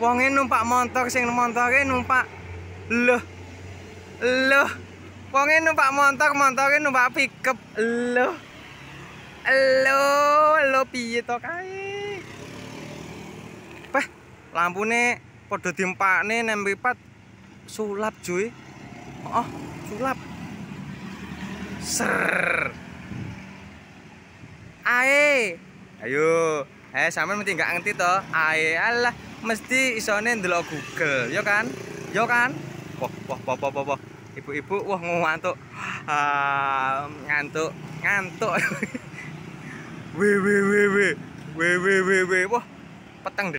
wonge numpak motor sing montore numpak loh loh wonge numpak motor montore numpak pickup loh loh lo piye to kae bah lampune padha dimpakne nempat sulap cuy oh sulap ser ae ayo eh sampean mesti gak ngerti to ae alah mesti isone ndelok Google, ya kan? Ya kan? Wah, wah, wah, wah, wah. Ibu-ibu wah ngantuk. Ah, ngantuk, ngantuk. Wih, wih, wih, wih. Wih, wih, wih, wih. Wah, peteng